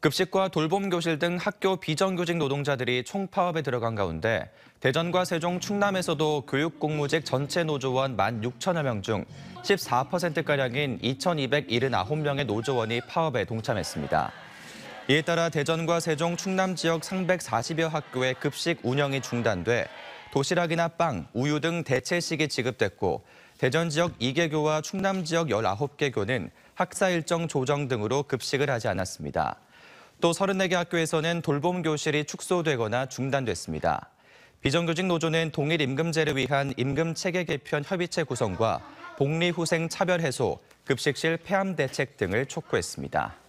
급식과 돌봄교실 등 학교 비정규직 노동자들이 총파업에 들어간 가운데 대전과 세종, 충남에서도 교육공무직 전체 노조원 1만 6천여 명 중 14%가량인 2,279명의 노조원이 파업에 동참했습니다. 이에 따라 대전과 세종, 충남 지역 340여 학교의 급식 운영이 중단돼 도시락이나 빵, 우유 등 대체식이 지급됐고 대전 지역 2개교와 충남 지역 19개교는 학사 일정 조정 등으로 급식을 하지 않았습니다. 또 34개 학교에서는 돌봄 교실이 축소되거나 중단됐습니다. 비정규직 노조는 동일 임금제를 위한 임금 체계 개편 협의체 구성과 복리 후생 차별 해소, 급식실 폐암 대책 등을 촉구했습니다.